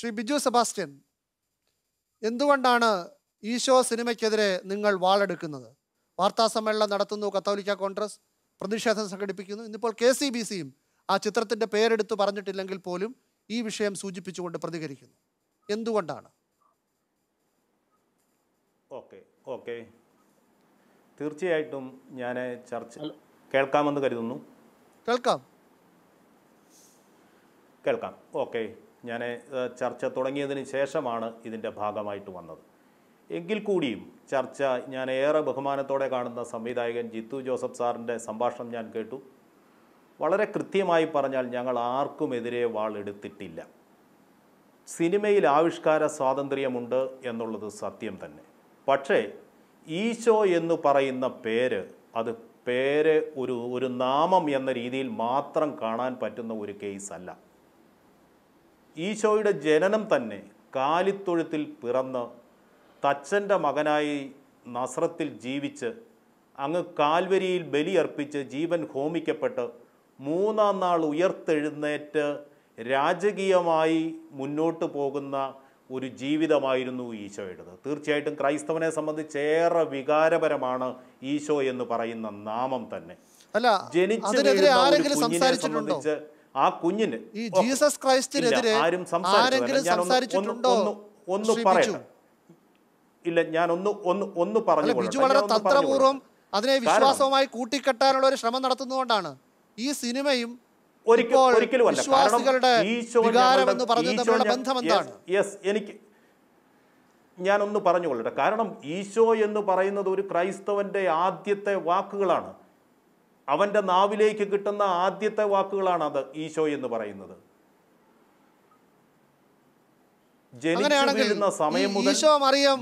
Shri Biju Sebastian എന്തുകൊണ്ടാണ് ഈശോ സിനിമയ്ക്കെതിരെ നിങ്ങൾ വാളെടുക്കുന്നത് വാർത്താ സമ്മേളനം നടത്തുന്നു കത്തോലിക്ക കോൺഗ്രസ് പ്രതിഷേധം സംഘടിപ്പിക്കുന്നു ഇന്നിപ്പോൾ കെ സി ബി സിയും ആ ചിത്രത്തിൻ്റെ പേരെടുത്ത് പറഞ്ഞിട്ടില്ലെങ്കിൽ പോലും ഈ വിഷയം സൂചിപ്പിച്ചുകൊണ്ട് പ്രതികരിക്കുന്നു എന്തുകൊണ്ടാണ് ഓക്കെ ഓക്കെ തീർച്ചയായിട്ടും ഞാൻ ചർച്ച കേൾക്കാമെന്ന് കരുതുന്നു കേൾക്കാം കേൾക്കാം ഓക്കെ ഞാൻ ചർച്ച തുടങ്ങിയതിന് ശേഷമാണ് ഇതിൻ്റെ ഭാഗമായിട്ട് വന്നത് എങ്കിൽ കൂടിയും ചർച്ച ഞാൻ ഏറെ ബഹുമാനത്തോടെ കാണുന്ന സംവിധായകൻ ജിത്തു ജോസഫ് സാറിൻ്റെ സംഭാഷണം ഞാൻ കേട്ടു വളരെ കൃത്യമായി പറഞ്ഞാൽ ഞങ്ങൾ ആർക്കുമെതിരെ വാളെടുത്തിട്ടില്ല സിനിമയിൽ ആവിഷ്കാര സ്വാതന്ത്ര്യമുണ്ട് എന്നുള്ളത് സത്യം തന്നെ പക്ഷേ ഈശോ എന്ന് പറയുന്ന പേര് അത് പേര് ഒരു ഒരു നാമം എന്ന രീതിയിൽ മാത്രം കാണാൻ പറ്റുന്ന ഒരു കേസല്ല ഈശോയുടെ ജനനം തന്നെ കാലിത്തൊഴുത്തിൽ പിറന്ന് തച്ചൻ്റെ മകനായി നസ്രത്തിൽ ജീവിച്ച് അങ്ങ് കാൽവരിയിൽ ബലിയർപ്പിച്ച് ജീവൻ ഹോമിക്കപ്പെട്ട് മൂന്നാം നാൾ ഉയർത്തെഴുന്നേറ്റ് രാജകീയമായി മുന്നോട്ട് പോകുന്ന ഒരു ജീവിതമായിരുന്നു ഈശോയുടേത് തീർച്ചയായിട്ടും ക്രൈസ്തവനെ സംബന്ധിച്ചേറെ ഏറെ വികാരപരമാണ് ഈശോ എന്ന് പറയുന്ന നാമം തന്നെ ജനിച്ചു സംബന്ധിച്ച് ആ കുഞ്ഞിന് ഈ ജീസസ് ക്രൈസ്റ്റിനെതിരെ ആരും സംസാരിച്ചിട്ടുണ്ടോ ഒന്ന് പറയൂ ഇല്ല ഞാൻ ഒന്ന് ഒന്ന് ഒന്ന് പറഞ്ഞു ബിജു വളരെ തന്ത്രപൂർവ്വം അതിനെ വിശ്വാസവുമായി കൂട്ടിക്കെട്ടാനുള്ള ഒരു ശ്രമം നടത്തുന്നതുകൊണ്ടാണ് ഈ സിനിമയും ബന്ധം എനിക്ക് ഞാനൊന്ന് പറഞ്ഞുകൊള്ളട്ടെ കാരണം ഈശോ എന്ന് പറയുന്നത് ഒരു ക്രൈസ്തവന്റെ ആദ്യത്തെ വാക്കുകളാണ് അവൻ്റെ നാവിലേക്ക് കിട്ടുന്ന ആദ്യത്തെ വാക്കുകളാണ് അത് ഈശോ എന്ന് പറയുന്നത് ജനിച്ചു സമയം മുതൽ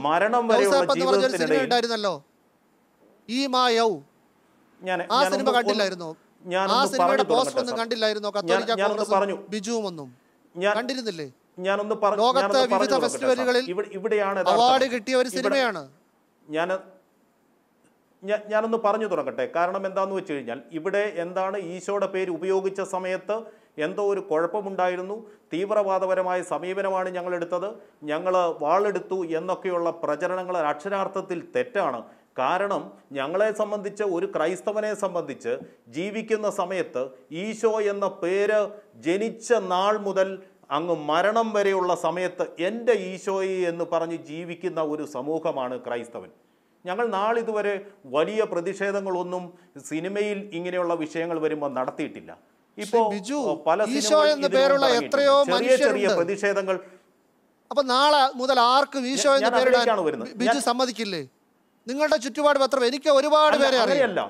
മരണം വരെയുള്ള ജീവിതത്തിനിടയിലായിരുന്നല്ലോ ഈ മായൗ ഞാൻ ആ സിനിമ ഞാൻ ബിജുവും ഒന്നും ഞാനൊന്ന് പറഞ്ഞു ലോകത്തെ വിവിധ ഫെസ്റ്റിവലുകളിൽ ഇവിടെയാണ് അവാർഡ് കിട്ടിയ ഒരു സിനിമയാണ് ഞാൻ ഞാനൊന്ന് പറഞ്ഞു തുടങ്ങട്ടെ കാരണം എന്താണെന്ന് വെച്ച് കഴിഞ്ഞാൽ ഇവിടെ എന്താണ് ഈശോയുടെ പേര് ഉപയോഗിച്ച സമയത്ത് എന്തോ ഒരു കുഴപ്പമുണ്ടായിരുന്നു തീവ്രവാദപരമായ സമീപനമാണ് ഞങ്ങൾ എടുത്തത് ഞങ്ങൾ വാളെടുത്തു എന്നൊക്കെയുള്ള പ്രചരണങ്ങൾ അക്ഷരാർത്ഥത്തിൽ തെറ്റാണ് കാരണം ഞങ്ങളെ സംബന്ധിച്ച് ഒരു ക്രൈസ്തവനെ സംബന്ധിച്ച് ജീവിക്കുന്ന സമയത്ത് ഈശോ എന്ന പേര് ജനിച്ച നാൾ മുതൽ അങ്ങ് മരണം വരെയുള്ള സമയത്ത് എൻ്റെ ഈശോയെ എന്ന് പറഞ്ഞ് ജീവിക്കുന്ന ഒരു സമൂഹമാണ് ക്രൈസ്തവൻ ഞങ്ങൾ നാളിതുവരെ വലിയ പ്രതിഷേധങ്ങളൊന്നും സിനിമയിൽ ഇങ്ങനെയുള്ള വിഷയങ്ങൾ വരുമ്പോൾ നടത്തിയിട്ടില്ല ഇപ്പോൾ പല പേരുള്ള എത്രയോ ചെറിയ ചെറിയ പ്രതിഷേധങ്ങൾ അപ്പൊ നാളെ മുതൽ ആർക്കും ഈശോ എന്ന വരുന്നത് ബിജു സമ്മതിക്കില്ലേ നിങ്ങളുടെ ചുറ്റുപാട് പത്രം എനിക്ക് ഒരുപാട് പേരെ അറിയില്ല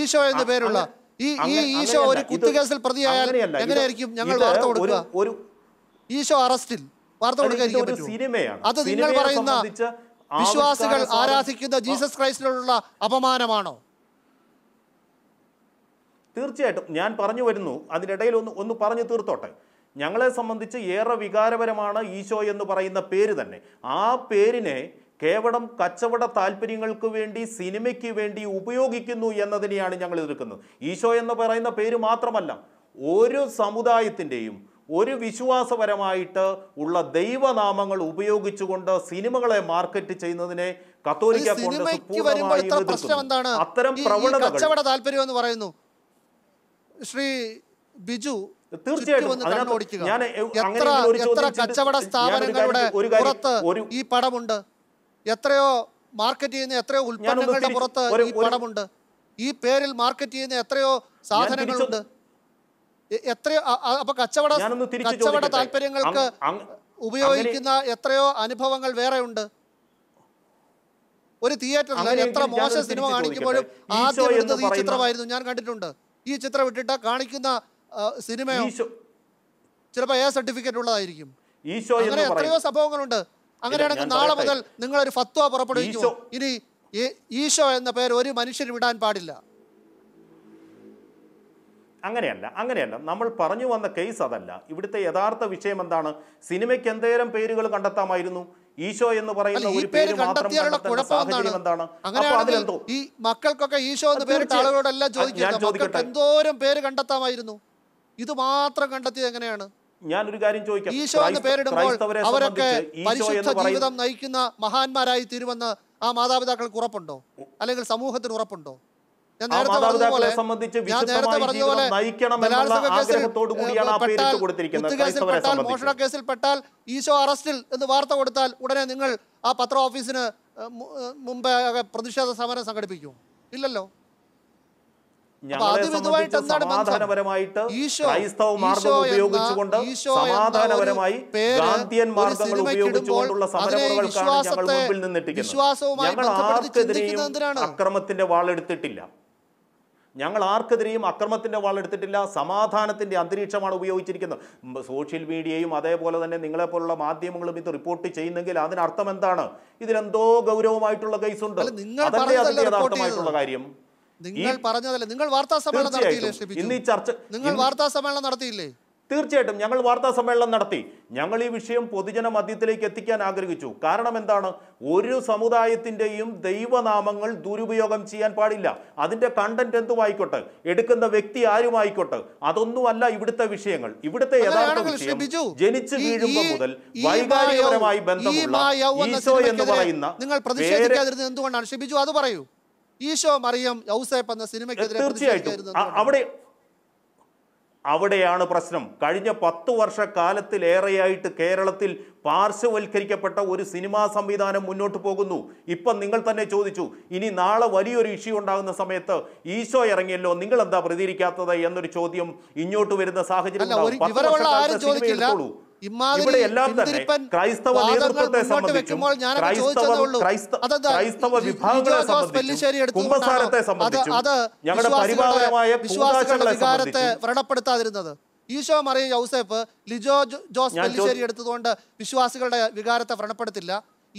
ഈശോ എന്ന പേരുള്ള ഈ ഈ ഈശോ ഒരു കുത്തുകേസിൽ പ്രതിയായാൽ എങ്ങനെയായിരിക്കും ഞങ്ങൾ വാർത്ത കൊടുക്കുക ഈശോ അറസ്റ്റിൽ വാർത്ത കൊടുക്കാൻ അത് നിങ്ങൾ പറയുന്ന വിശ്വാസികൾ ആരാധിക്കുന്ന ജീസസ് ക്രൈസ്റ്റിനോടുള്ള അപമാനമാണോ തീർച്ചയായിട്ടും ഞാൻ പറഞ്ഞു വരുന്നു അതിനിടയിൽ ഒന്ന് ഒന്ന് പറഞ്ഞു തീർത്തോട്ടെ ഞങ്ങളെ സംബന്ധിച്ച് ഏറെ വികാരപരമാണ് ഈശോ എന്ന് പറയുന്ന പേര് തന്നെ ആ പേരിനെ കേവലം കച്ചവട താല്പര്യങ്ങൾക്ക് വേണ്ടി സിനിമയ്ക്ക് വേണ്ടി ഉപയോഗിക്കുന്നു എന്നതിനെയാണ് ഞങ്ങൾ എതിർക്കുന്നത് ഈശോ എന്ന് പറയുന്ന പേര് മാത്രമല്ല ഓരോ സമുദായത്തിൻ്റെയും ഒരു വിശ്വാസപരമായിട്ട് ഉള്ള ദൈവനാമങ്ങൾ ഉപയോഗിച്ചുകൊണ്ട് സിനിമകളെ മാർക്കറ്റ് ചെയ്യുന്നതിനെ കത്തോലിക്ക അത്തരം പ്രവണത താല്പര്യം എന്ന് പറയുന്നു ശ്രീ ബിജു തീർച്ചയായിട്ടും ഞാൻ എത്ര കച്ചവട സ്ഥാപനങ്ങളുടെ പുറത്ത് ഒരു ഈ പടമുണ്ട് എത്രയോ മാർക്കറ്റ് ചെയ്യുന്ന എത്രയോ ഉൽപ്പന്നങ്ങളുടെ പുറത്ത് ഈ പടമുണ്ട് ഈ പേരിൽ മാർക്കറ്റ് ചെയ്യുന്ന എത്രയോ സാധനങ്ങളുണ്ട് എത്രയോ അപ്പൊ കച്ചവട കച്ചവട താല്പര്യങ്ങൾക്ക് ഉപയോഗിക്കുന്ന എത്രയോ അനുഭവങ്ങൾ വേറെ ഉണ്ട് ഒരു തിയേറ്ററിൽ എത്ര മോശം സിനിമ കാണിക്കുമ്പോഴും ആദ്യം എടുത്തത് ഈ ചിത്രമായിരുന്നു ഞാൻ കണ്ടിട്ടുണ്ട് ഈ ചിത്രം ഇട്ടിട്ട് കാണിക്കുന്ന സിനിമയോ ചിലപ്പോൾ എ സർട്ടിഫിക്കറ്റ് ഉള്ളതായിരിക്കും അങ്ങനെ എത്രയോ സംഭവങ്ങളുണ്ട് അങ്ങനെയാണെങ്കിൽ നാളെ മുതൽ നിങ്ങളൊരു ഫത്വ പുറപ്പെടുവിക്കും ഇനി ഈശോ എന്ന പേര് ഒരു മനുഷ്യന് വിടാൻ പാടില്ല അങ്ങനെയല്ല അങ്ങനെയല്ല നമ്മൾ പറഞ്ഞു വന്ന കേസ് അതല്ല ഇവിടുത്തെ യഥാർത്ഥ വിഷയം എന്താണ് സിനിമയ്ക്ക് എന്തേരം പേരുകൾ കണ്ടെത്താമായിരുന്നു ഈശോ എന്ന് പറയുന്ന ഒരു പേര് മാത്രം എന്താണ് അതിലെന്തോ ഈ മക്കൾക്കൊക്കെ ഈശോ എന്ന് എന്തോരം പേര് കണ്ടെത്താമായിരുന്നു ഇത് മാത്രം കണ്ടെത്തിയത് എങ്ങനെയാണ് ഞാനൊരു കാര്യം ചോദിക്കാം ഈശോ എന്ന് പേരിടുമ്പോൾ അവരൊക്കെ പരിശുദ്ധ ജീവിതം നയിക്കുന്ന മഹാന്മാരായി തീരുമെന്ന് ആ മാതാപിതാക്കൾക്ക് ഉറപ്പുണ്ടോ അല്ലെങ്കിൽ സമൂഹത്തിന് ഉറപ്പുണ്ടോ ഞാൻ നേരത്തെ ഞാൻ കേസിൽപ്പെട്ടാൽ ഈശോ അറസ്റ്റിൽ എന്ന് വാർത്ത കൊടുത്താൽ ഉടനെ നിങ്ങൾ ആ പത്ര ഓഫീസിന് മുമ്പ് പ്രതിഷേധ സമരം സംഘടിപ്പിക്കും ഇല്ലല്ലോ വിശ്വാസവുമായി ക്രൈസ്തവ ഉപയോഗിച്ചുകൊണ്ട് ഉപയോഗിച്ചുകൊണ്ടുള്ള മുമ്പിൽ അക്രമത്തിന്റെ വാളെടുത്തിട്ടില്ല ഞങ്ങൾ ആർക്കെതിരെയും അക്രമത്തിൻ്റെ വാളെടുത്തിട്ടില്ല സമാധാനത്തിൻ്റെ അന്തരീക്ഷമാണ് ഉപയോഗിച്ചിരിക്കുന്നത് സോഷ്യൽ മീഡിയയും അതേപോലെ തന്നെ നിങ്ങളെപ്പോലുള്ള മാധ്യമങ്ങളും ഇത് റിപ്പോർട്ട് ചെയ്യുന്നെങ്കിൽ അതിനർത്ഥം എന്താണ് ഇതിലെന്തോ ഗൗരവമായിട്ടുള്ള കേസുണ്ട് അതല്ലേ അതിൻ്റെ യഥാർത്ഥമായിട്ടുള്ള കാര്യം നിങ്ങൾ പറഞ്ഞതല്ലേ നിങ്ങൾ വാർത്താ സമ്മേളനം നടത്തിയില്ലേ നിങ്ങൾ വാർത്താ സമ്മേളനം നടത്തിയില്ലേ തീർച്ചയായിട്ടും ഞങ്ങൾ വാർത്താ സമ്മേളനം നടത്തി ഞങ്ങൾ ഈ വിഷയം പൊതുജന മധ്യത്തിലേക്ക് എത്തിക്കാൻ ആഗ്രഹിച്ചു കാരണം എന്താണ് ഒരു സമുദായത്തിൻ്റെയും ദൈവനാമങ്ങൾ ദുരുപയോഗം ചെയ്യാൻ പാടില്ല അതിൻ്റെ കണ്ടന്റ് എന്തുമായിക്കോട്ടെ എടുക്കുന്ന വ്യക്തി ആരുമായിക്കോട്ടെ അതൊന്നുമല്ല ഇവിടുത്തെ വിഷയങ്ങൾ ഇവിടുത്തെ യഥാർത്ഥ വിഷയം ജനിച്ചു വീഴുമ്പോൾ മുതൽ വൈകാരികപരമായി ബന്ധമുള്ള എന്ന് പറയുന്ന നിങ്ങൾ എന്തുകൊണ്ടാണ് അത് പറയൂ ഈശോ മറിയം യൗസേപ്പ് തീർച്ചയായിട്ടും അവിടെ അവിടെയാണ് പ്രശ്നം കഴിഞ്ഞ പത്ത് വർഷക്കാലത്തിലേറെയായിട്ട് കേരളത്തിൽ പാർശ്വവൽക്കരിക്കപ്പെട്ട ഒരു സിനിമാ സംവിധാനം മുന്നോട്ട് പോകുന്നു ഇപ്പം നിങ്ങൾ തന്നെ ചോദിച്ചു ഇനി നാളെ വലിയൊരു ഇഷ്യൂ ഉണ്ടാകുന്ന സമയത്ത് ഈശോ ഇറങ്ങിയല്ലോ നിങ്ങൾ എന്താ പ്രതികരിക്കാത്തത് എന്നൊരു ചോദ്യം ഇങ്ങോട്ട് വരുന്ന സാഹചര്യം വിഭാഗങ്ങളെ ഞങ്ങളുടെ വ്രണപ്പെടുത്താതിരുന്നത് ഈശോ മറിയ ജോസഫ് ലിജോ ജോസ് പെല്ലിശ്ശേരി എടുത്തതുകൊണ്ട് വിശ്വാസികളുടെ വികാരത്തെ വ്രണപ്പെടുത്തില്ല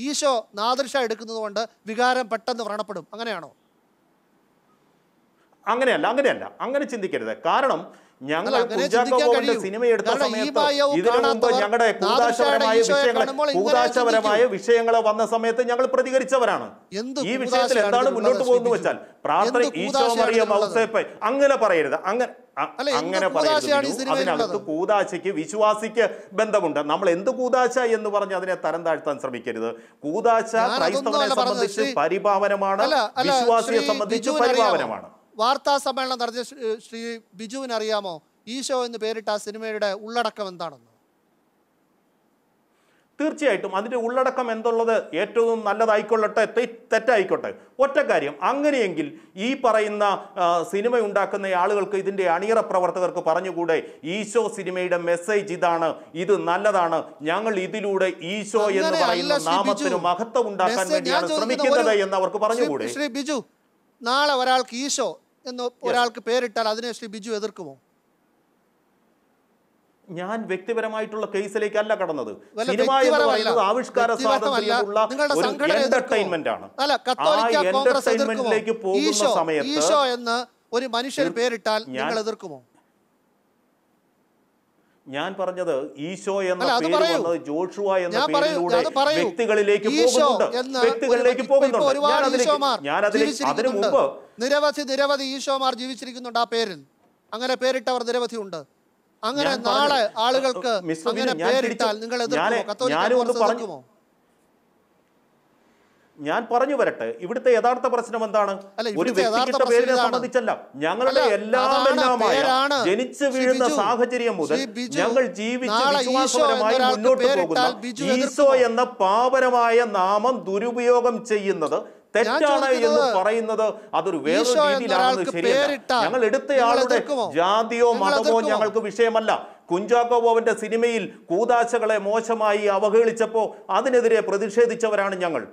ഈശോ നാദൃശ എടുക്കുന്നത് കൊണ്ട് വികാരം പെട്ടെന്ന് വ്രണപ്പെടും അങ്ങനെയാണോ അങ്ങനെയല്ല അങ്ങനെയല്ല അങ്ങനെ ചിന്തിക്കരുത് കാരണം ഞങ്ങൾ സിനിമയെടുത്ത സമയത്ത് ഇതിനു മുമ്പ് ഞങ്ങളുടെ കൂതാശപരമായ വിഷയങ്ങളെ കൂതാശപരമായ വിഷയങ്ങൾ വന്ന സമയത്ത് ഞങ്ങൾ പ്രതികരിച്ചവരാണ് ഈ വിഷയത്തിൽ എന്താണ് മുന്നോട്ട് പോകുന്നത് വെച്ചാൽ പ്രാർത്ഥന ഈശോ മറിയം ഔസേപ്പ് അങ്ങനെ പറയരുത് അങ്ങനെ അങ്ങനെ പറയുന്നു അതിനകത്ത് കൂതാശയ്ക്ക് വിശ്വാസിക്ക് ബന്ധമുണ്ട് നമ്മൾ എന്ത് കൂതാശ എന്ന് പറഞ്ഞ് അതിനെ തരം ശ്രമിക്കരുത് കൂതാശ ക്രൈസ്തവനെ സംബന്ധിച്ച് പരിഭാവനമാണ് വിശ്വാസിയെ സംബന്ധിച്ച് പരിഭാവനമാണ് വാർത്താ സമ്മേളനം നടത്തിയ ശ്രീ ബിജുവിന് അറിയാമോ ഈശോ എന്ന് പേരിട്ട ആ സിനിമയുടെ ഉള്ളടക്കം എന്താണെന്ന് തീർച്ചയായിട്ടും അതിൻ്റെ ഉള്ളടക്കം എന്തുള്ളത് ഏറ്റവും നല്ലതായിക്കൊള്ളട്ടെ തെറ്റായിക്കോട്ടെ ഒറ്റ കാര്യം അങ്ങനെയെങ്കിൽ ഈ പറയുന്ന സിനിമ ഉണ്ടാക്കുന്ന ആളുകൾക്ക് ഇതിൻ്റെ അണിയറ പ്രവർത്തകർക്ക് പറഞ്ഞുകൂടെ ഈശോ സിനിമയുടെ മെസ്സേജ് ഇതാണ് ഇത് നല്ലതാണ് ഞങ്ങൾ ഇതിലൂടെ ഈശോ എന്ന് പറയുന്ന നാമത്തിന് മഹത്വം ഉണ്ടാക്കാൻ വേണ്ടിയാണ് ശ്രമിക്കുന്നത് എന്ന് അവർക്ക് പറഞ്ഞുകൂടെ ശ്രീ ബിജു നാളെ ഒരാൾക്ക് ഈശോ എന്ന് ഒരാൾക്ക് പേരിട്ടാൽ അതിനെ ശ്രീ ബിജു എതിർക്കുമോ ഞാൻ വ്യക്തിപരമായിട്ടുള്ള കേസിലേക്കല്ല കടന്നത് സിനിമ എന്ന് ഒരു എന്റർടൈൻമെന്റ് ആണ് പോകുന്ന സമയത്ത് ഒരു മനുഷ്യൻ പേരിട്ടാൽ ഞങ്ങൾ എതിർക്കുമോ ഞാൻ പറഞ്ഞത് ഈശോ എന്ന പേര് വന്നത് ജോഷുവ എന്ന പേരിലൂടെ വ്യക്തികളിലേക്ക് പോകുന്നുണ്ട് വ്യക്തികളിലേക്ക് പോകുന്നുണ്ട് ഞാൻ അതിലേക്ക് ഞാൻ അതിനു മുമ്പ് നിരവധി നിരവധി ഈശോമാർ ജീവിച്ചിരിക്കുന്നുണ്ട് ആ പേരിൽ അങ്ങനെ പേരിട്ടവർ നിരവധി ഉണ്ട് അങ്ങനെ നാളെ ആളുകൾക്ക് അങ്ങനെ പേരിട്ടാൽ നിങ്ങൾ എതിർക്കുമോ ഞാൻ പറഞ്ഞു വരട്ടെ ഇവിടുത്തെ യഥാർത്ഥ പ്രശ്നം എന്താണ് ഒരു വ്യക്തിഗത പേരിനെ സംബന്ധിച്ചല്ല ഞങ്ങളുടെ എല്ലാം ജനിച്ചു വീഴുന്ന സാഹചര്യം മുതൽ ഞങ്ങൾ ജീവിച്ച് വിശ്വാസപരമായി മുന്നോട്ട് പോകുന്ന ഈശോ എന്ന പാപരമായ നാമം ദുരുപയോഗം ചെയ്യുന്നത് തെറ്റാണ് എന്ന് പറയുന്നത് അതൊരു വേറെ രീതിയിലാണെന്ന് ശരിയല്ല ഞങ്ങൾ എടുത്തയാളുടെ ജാതിയോ മതമോ ഞങ്ങൾക്ക് വിഷയമല്ല കുഞ്ചാക്കോബോവിന്റെ സിനിമയിൽ കൂതാശകളെ മോശമായി അവഹേളിച്ചപ്പോൾ അതിനെതിരെ പ്രതിഷേധിച്ചവരാണ് ഞങ്ങൾ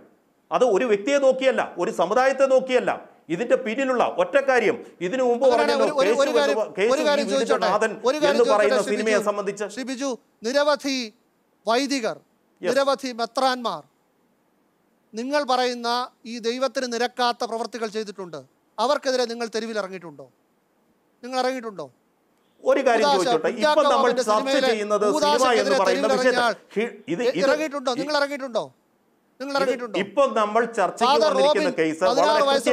അത് ഒരു വ്യക്തിയെ നോക്കിയല്ല ഒരു സമുദായത്തെ നോക്കിയല്ല ഇതിന്റെ പിന്നിലുള്ള ഒറ്റ കാര്യം ഇതിനു മുമ്പ് പറയുന്ന സിനിമയെ സംബന്ധിച്ച് ബിജു നിരവധി വൈദികർ നിരവധി മെത്രാന്മാർ നിങ്ങൾ പറയുന്ന ഈ ദൈവത്തിന് നിരക്കാത്ത പ്രവർത്തികൾ ചെയ്തിട്ടുണ്ട് അവർക്കെതിരെ നിങ്ങൾ തെരുവിൽ ഇറങ്ങിയിട്ടുണ്ടോ നിങ്ങൾ ഇറങ്ങിയിട്ടുണ്ടോ ഒരു കാര്യം ചോദിച്ചോട്ടെ ഇപ്പൊ നമ്മൾ ചർച്ച ചെയ്യുന്നത് സിനിമ എന്ന് പറയുന്ന വിഷയത്തിൽ ഇത് ഇറങ്ങിയിട്ടുണ്ടോ നിങ്ങൾ ഇറങ്ങിയിട്ടുണ്ടോ നിങ്ങൾ ഇറങ്ങിയിട്ടുണ്ടോ ഇപ്പൊ നമ്മൾ ചർച്ച ചെയ്തിരിക്കുന്ന കേസ്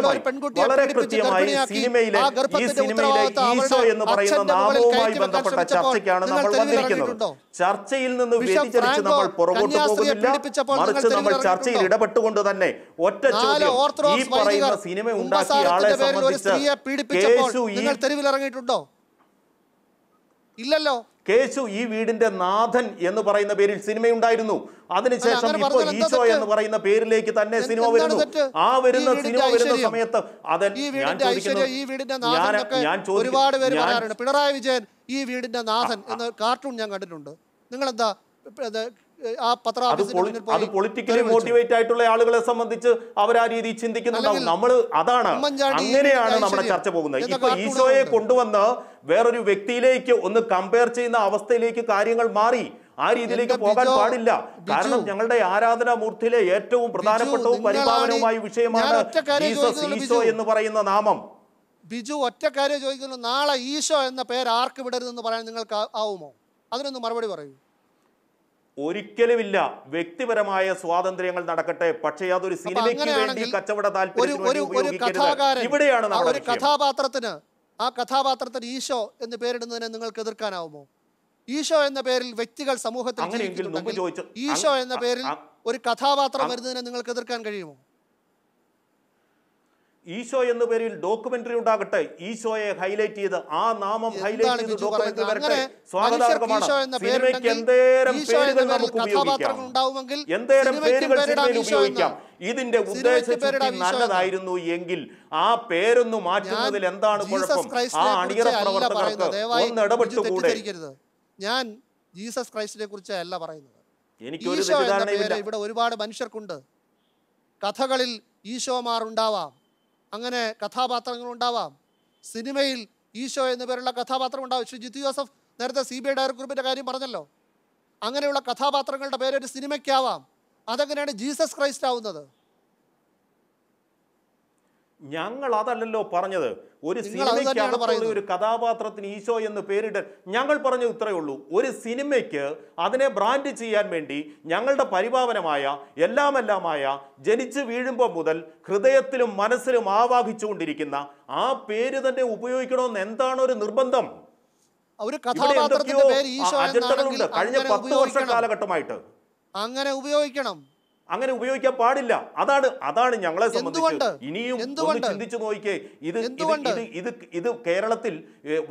വളരെ കൃത്യമായി സിനിമയിലെ ഈ സിനിമയിലെ ഈശോ എന്ന് പറയുന്ന നാമവുമായി ബന്ധപ്പെട്ട ചർച്ചയ്ക്കാണ് നമ്മൾ വന്നിരിക്കുന്നത് ചർച്ചയിൽ നിന്ന് വ്യതിചരിച്ച് നമ്മൾ പുറകോട്ട് പോകുന്നില്ല മറിച്ച് നമ്മൾ ചർച്ചയിൽ ഇടപെട്ടുകൊണ്ട് തന്നെ ഒറ്റ ചോദ്യം ഈ പറയുന്ന സിനിമ ഉണ്ടാക്കിയ ആളെ സംബന്ധിച്ച് കേസു ഈ തെരുവിൽ ഇറങ്ങിയിട്ടുണ്ടോ ഇല്ലല്ലോ കേശു ഈ വീടിന്റെ നാഥൻ എന്ന് പറയുന്ന പേരിൽ സിനിമയുണ്ടായിരുന്നു അതിനുശേഷം ഇപ്പൊ ഈശോ എന്ന് പറയുന്ന പേരിലേക്ക് തന്നെ സിനിമ വരുന്നു ആ വരുന്ന സിനിമ വരുന്ന സമയത്ത് അതെ ഞാൻ ഒരുപാട് പേര് പറയാറുണ്ട് പിണറായി വിജയൻ ഈ വീടിന്റെ നാഥൻ എന്ന കാർട്ടൂൺ ഞാൻ കണ്ടിട്ടുണ്ട് നിങ്ങൾ എന്താ ആ പത്ര അത് പൊളിറ്റിക്കലി മോട്ടിവേറ്റ് ആയിട്ടുള്ള ആളുകളെ സംബന്ധിച്ച് അവർ ആ രീതി ചിന്തിക്കുന്നുണ്ടാവും നമ്മൾ അതാണ് അങ്ങനെയാണ് നമ്മുടെ ചർച്ച പോകുന്നത് ഇപ്പൊ ഈശോയെ കൊണ്ടുവന്ന് വേറൊരു വ്യക്തിയിലേക്ക് ഒന്ന് കമ്പയർ ചെയ്യുന്ന അവസ്ഥയിലേക്ക് കാര്യങ്ങൾ മാറി ആ രീതിയിലേക്ക് പോകാൻ പാടില്ല കാരണം ഞങ്ങളുടെ ആരാധനാ മൂർത്തിയിലെ ഏറ്റവും പ്രധാനപ്പെട്ടവും പരിപാവനവുമായ വിഷയമാണ് ഈശോ എന്ന് പറയുന്ന നാമം ബിജു ഒറ്റ കാര്യം ചോദിക്കുന്നു നാളെ ഈശോ എന്ന പേര് ആർക്ക് വിടരുതെന്ന് പറയാൻ നിങ്ങൾക്ക് ആവുമോ അതിനൊന്ന് മറുപടി പറയൂ ഒരിക്കലുമില്ല വ്യക്തിപരമായ സ്വാതന്ത്ര്യങ്ങൾ നടക്കട്ടെ പക്ഷേ അതൊരു സിനിമയ്ക്ക് വേണ്ടി കച്ചവട താല്പര്യം ഇവിടെയാണ് ഒരു കഥാപാത്രത്തിന് ആ കഥാപാത്രത്തിന് ഈശോ എന്ന് പേരിടുന്നതിനെ നിങ്ങൾക്ക് എതിർക്കാനാവുമോ ഈശോ എന്ന പേരിൽ വ്യക്തികൾ സമൂഹത്തിൽ ഈശോ എന്ന പേരിൽ ഒരു കഥാപാത്രം വരുന്നതിനെ നിങ്ങൾക്ക് എതിർക്കാൻ കഴിയുമോ ഈശോ എന്ന പേരിൽ ഡോക്യുമെന്ററി ഉണ്ടാകട്ടെ ഈശോയെ ഹൈലൈറ്റ് ചെയ്ത് ആ നാമം ഹൈലൈറ്റ് ചെയ്ത് ഡോക്യുമെന്ററി വരട്ടെ സ്വാഗതാർഹമാണ് സിനിമയ്ക്ക് എന്തേരം പേരുകൾ നമുക്ക് ഉപയോഗിക്കാം എന്തേരം പേരുകൾ സിനിമയിൽ ഉപയോഗിക്കാം ഇതിന്റെ ഉദ്ദേശത്തിൽ നല്ലതായിരുന്നു എങ്കിൽ ആ പേരൊന്നു മാറ്റുന്നതിൽ എന്താണ് കുഴപ്പം ആ അണിയറ പ്രവർത്തകർക്ക് ഒന്ന് ഇടപെട്ടുകൂടെ ഞാൻ ജീസസ് ക്രൈസ്റ്റിനെ കുറിച്ച് അല്ല പറയുന്നത് എനിക്ക് ഇവിടെ ഒരുപാട് മനുഷ്യർക്കുണ്ട് കഥകളിൽ ഈശോമാർ ഉണ്ടാവാം അങ്ങനെ കഥാപാത്രങ്ങൾ ഉണ്ടാവാം സിനിമയിൽ ഈശോ എന്ന പേരുള്ള കഥാപാത്രം ഉണ്ടാവും ശ്രീ ജിത്തു ജോസഫ് നേരത്തെ സി ബി ഐ ഡയർ ഗ്രൂപ്പിൻ്റെ കാര്യം പറഞ്ഞല്ലോ അങ്ങനെയുള്ള കഥാപാത്രങ്ങളുടെ പേരൊരു സിനിമയ്ക്കാവാം അതെങ്ങനെയാണ് ജീസസ് ക്രൈസ്റ്റ് ആവുന്നത് ഞങ്ങൾ അതല്ലല്ലോ പറഞ്ഞത് ഒരു അകത്തുള്ള ഒരു കഥാപാത്രത്തിന് ഈശോ എന്ന് പേരിട്ട് ഞങ്ങൾ പറഞ്ഞത് ഇത്രയേ ഉള്ളൂ ഒരു സിനിമയ്ക്ക് അതിനെ ബ്രാൻഡ് ചെയ്യാൻ വേണ്ടി ഞങ്ങളുടെ പരിഭാവനമായ എല്ലാമെല്ലാമായ ജനിച്ചു വീഴുമ്പോൾ മുതൽ ഹൃദയത്തിലും മനസ്സിലും ആവാഹിച്ചുകൊണ്ടിരിക്കുന്ന ആ പേര് തന്നെ ഉപയോഗിക്കണമെന്ന് എന്താണ് ഒരു നിർബന്ധം ഒരു അജണ്ടകളുണ്ട് കഴിഞ്ഞ പത്ത് വർഷ കാലഘട്ടമായിട്ട് അങ്ങനെ ഉപയോഗിക്കണം അങ്ങനെ ഉപയോഗിക്കാൻ പാടില്ല അതാണ് അതാണ് ഞങ്ങളെ സംബന്ധിച്ച് ഇനിയും ഒന്ന് ചിന്തിച്ചു നോക്കിയേ ഇത് ഇത് ഇത് ഇത് കേരളത്തിൽ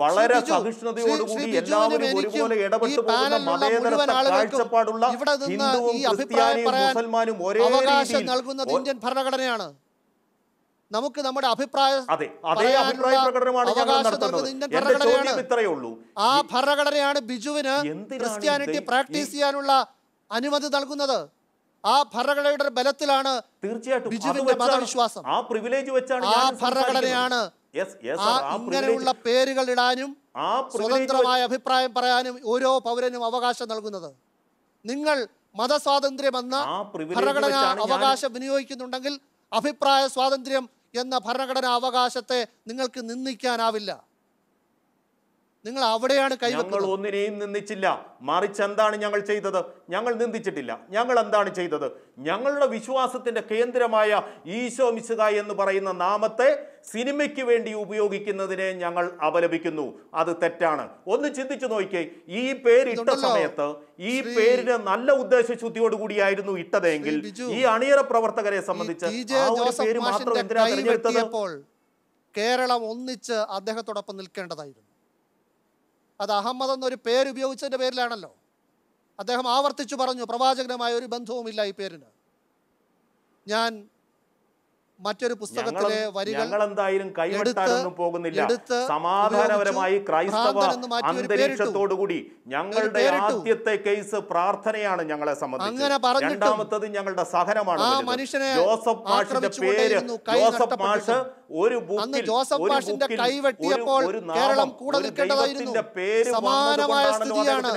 വളരെ സഹിഷ്ണുതയോടുകൂടി എല്ലാവരും ഒരുപോലെ ഇടപെട്ടു പോകുന്ന മതേതര കാഴ്ചപ്പാടുള്ള ഹിന്ദുവും ക്രിസ്ത്യാനിയും മുസൽമാനും ഒരേ രീതിയിൽ ഭരണഘടനയാണ് നമുക്ക് നമ്മുടെ അഭിപ്രായ അതെ അതേ അഭിപ്രായ പ്രകടനമാണ് ഞങ്ങൾ നടത്തുന്നത് ഇത്രയേ ഉള്ളൂ ആ ഭരണഘടനയാണ് ബിജുവിന് ക്രിസ്ത്യാനിറ്റി പ്രാക്ടീസ് ചെയ്യാനുള്ള അനുമതി നൽകുന്നത് ആ ഭരണഘടനയുടെ ബലത്തിലാണ് തീർച്ചയായിട്ടും മതവിശ്വാസം ആ പ്രിവിലേജ് വെച്ചാണ് ആ ഭരണഘടനയാണ് ഇങ്ങനെയുള്ള പേരുകൾ ഇടാനും സ്വതന്ത്രമായ അഭിപ്രായം പറയാനും ഓരോ പൗരനും അവകാശം നൽകുന്നത് നിങ്ങൾ മതസ്വാതന്ത്ര്യം എന്ന ഭരണഘടന അവകാശം വിനിയോഗിക്കുന്നുണ്ടെങ്കിൽ അഭിപ്രായ സ്വാതന്ത്ര്യം എന്ന ഭരണഘടനാ അവകാശത്തെ നിങ്ങൾക്ക് നിന്ദിക്കാനാവില്ല നിങ്ങൾ അവിടെയാണ് ഞങ്ങൾ ഒന്നിനെയും നിന്ദിച്ചില്ല മറിച്ച് എന്താണ് ഞങ്ങൾ ചെയ്തത് ഞങ്ങൾ നിന്ദിച്ചിട്ടില്ല ഞങ്ങൾ എന്താണ് ചെയ്തത് ഞങ്ങളുടെ വിശ്വാസത്തിന്റെ കേന്ദ്രമായ ഈശോ മിശുക എന്ന് പറയുന്ന നാമത്തെ സിനിമയ്ക്ക് വേണ്ടി ഉപയോഗിക്കുന്നതിനെ ഞങ്ങൾ അപലപിക്കുന്നു അത് തെറ്റാണ് ഒന്ന് ചിന്തിച്ചു നോക്കിയേ ഈ പേരിട്ട സമയത്ത് ഈ പേരിന് നല്ല ഉദ്ദേശശുദ്ധിയോട് കൂടിയായിരുന്നു ഇട്ടതെങ്കിൽ ഈ അണിയറ പ്രവർത്തകരെ സംബന്ധിച്ച് ആ ഒരു പേര് മാത്രം എന്തിനാ തിരഞ്ഞെടുത്തത് കേരളം ഒന്നിച്ച് അദ്ദേഹത്തോടൊപ്പം നിൽക്കേണ്ടതായിരുന്നു അത് അഹമ്മദ് എന്നൊരു പേരുപയോഗിച്ചതിൻ്റെ പേരിലാണല്ലോ അദ്ദേഹം ആവർത്തിച്ചു പറഞ്ഞു പ്രവാചകനുമായ ഒരു ബന്ധവുമില്ല ഈ പേരിന് ഞാൻ മറ്റൊരു പുസ്തകത്തിലെ വരികൾ എന്തായാലും കൈവിട്ടാനൊന്നും പോകുന്നില്ല സമാധാനപരമായി ക്രൈസ്തവ കൂടി ഞങ്ങളുടെ ആദ്യത്തെ കേസ് പ്രാർത്ഥനയാണ് ഞങ്ങളെ സംബന്ധിച്ച് രണ്ടാമത്തത് ഞങ്ങളുടെ സഹനമാണ് ജോസഫ് മാഷിന്റെ പേര് ജോസഫ് മാഷ് ഒരു അന്ന് ജോസഫ് മാഷിന്റെ കൈവെട്ടിയപ്പോൾ കേരളം കൂടെ നിൽക്കേണ്ടതായിരുന്നു സമാനമായ സ്ഥിതിയാണ്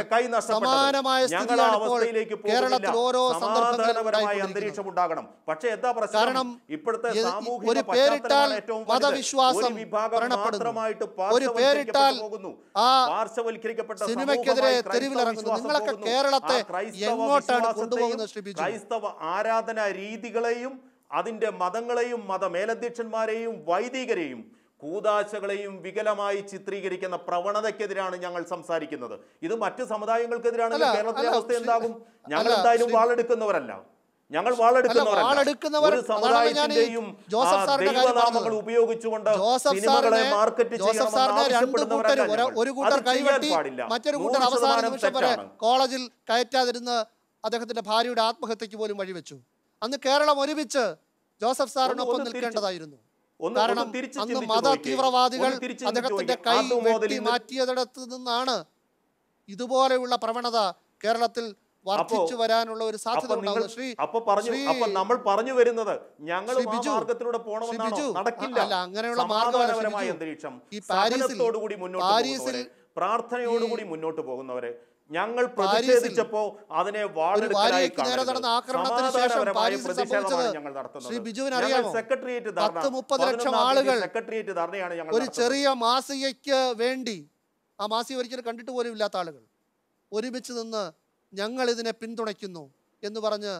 സമാനമായ സ്ഥിതിയാണ് കേരളത്തിൽ ഓരോ സന്ദർഭങ്ങളിലും അന്തരീക്ഷം ഉണ്ടാകണം പക്ഷേ എന്താ പ്രശ്നം ഇപ്പോഴത്തെ ഒരു പേരിട്ടാൽ മതവിശ്വാസം വ്രണപ്പെടുന്നു ഒരു പേരിട്ടാൽ ആ സിനിമയ്ക്കെതിരെ തെരുവിലിറങ്ങുന്നു നിങ്ങളൊക്കെ കേരളത്തെ എങ്ങോട്ടാണ് കൊണ്ടുപോകുന്നത് ശ്രീ ക്രൈസ്തവ ആരാധനാ രീതികളെയും അതിന്റെ മതങ്ങളെയും മതമേലധ്യക്ഷന്മാരെയും വൈദികരെയും കൂതാശകളെയും വികലമായി ചിത്രീകരിക്കുന്ന പ്രവണതയ്ക്കെതിരാണ് ഞങ്ങൾ സംസാരിക്കുന്നത് ഇത് മറ്റു സമുദായങ്ങൾക്കെതിരാണ് കേരളത്തിലെ അവസ്ഥ എന്താകും ഞങ്ങൾ എന്തായാലും വാളെടുക്കുന്നവരല്ല ഞങ്ങൾ വാളെടുക്കുന്നവരല്ല സമുദായത്തിന്റെയും ദൈവനാമങ്ങൾ ഉപയോഗിച്ചുകൊണ്ട് സിനിമകളെ മാർക്കറ്റ് ചെയ്യണമെന്ന് ഒരു കൂട്ടർ കൈവെട്ടി മറ്റൊരു കൂട്ടർ അവസാന കോളേജിൽ കയറ്റാതിരുന്ന് അദ്ദേഹത്തിന്റെ ഭാര്യയുടെ ആത്മഹത്യക്ക് പോലും വഴിവെച്ചു അന്ന് കേരളം ഒരുമിച്ച് ജോസഫ് സാറിനൊപ്പം നിൽക്കേണ്ടതായിരുന്നു അന്ന് മത തീവ്രവാദികൾ അദ്ദേഹത്തിന്റെ കൈ വെട്ടി മാറ്റിയതിടത്തു നിന്നാണ് ഇതുപോലെയുള്ള പ്രവണത കേരളത്തിൽ വർദ്ധിച്ചു വരാനുള്ള ഒരു സാധ്യത പറഞ്ഞു നമ്മൾ പറഞ്ഞു വരുന്നത് ഞങ്ങൾ പോകണമെന്നാണോ നടക്കില്ല അല്ല അങ്ങനെയുള്ള അന്തരീക്ഷം മുന്നോട്ട് പാരീസിൽ പ്രാർത്ഥനയോടുകൂടി മുന്നോട്ട് പോകുന്നവരെ ഞങ്ങൾ പ്രതിഷേധിച്ചപ്പോ അതിനെ സെക്രട്ടേറിയറ്റ് സെക്രട്ടേറിയറ്റ് ധർണയാണ് ഞങ്ങൾ ഒരു ചെറിയ മാസികയ്ക്ക് വേണ്ടി ആ മാസിക ഒരിക്കലും കണ്ടിട്ട് പോലും ഇല്ലാത്ത ആളുകൾ ഒരുമിച്ച് നിന്ന് ഞങ്ങളിതിനെ പിന്തുണയ്ക്കുന്നു എന്ന് പറഞ്ഞ്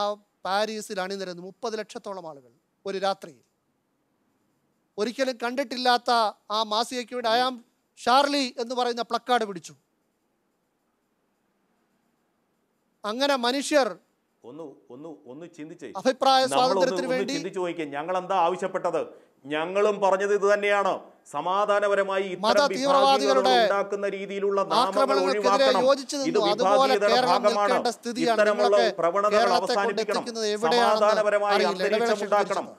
ആ പാരീസിൽ അണിനിരുന്നു മുപ്പത് ലക്ഷത്തോളം ആളുകൾ ഒരു രാത്രിയിൽ ഒരിക്കലും കണ്ടിട്ടില്ലാത്ത ആ മാസികയ്ക്കൂടെ അയാം ഷാർലി എന്ന് പറയുന്ന പ്ലക്കാർഡ് പിടിച്ചു അങ്ങനെ മനുഷ്യർ ഒന്ന് ഒന്ന് ഒന്ന് ചിന്തിച്ചേ അഭിപ്രായ സ്വാതന്ത്ര്യത്തിന് വേണ്ടി ചിന്തിച്ചു നോക്കിയാൽ ഞങ്ങൾ എന്താ ആവശ്യപ്പെട്ടത് ഞങ്ങളും പറഞ്ഞത് ഇത് തന്നെയാണ് സമാധാനപരമായി ഉണ്ടാക്കുന്ന രീതിയിലുള്ള ഭാഗമാണ് പ്രവണതകൾ അവസാനിപ്പിക്കണം സമാധാനപരമായി അന്തരീക്ഷം ഉണ്ടാക്കണം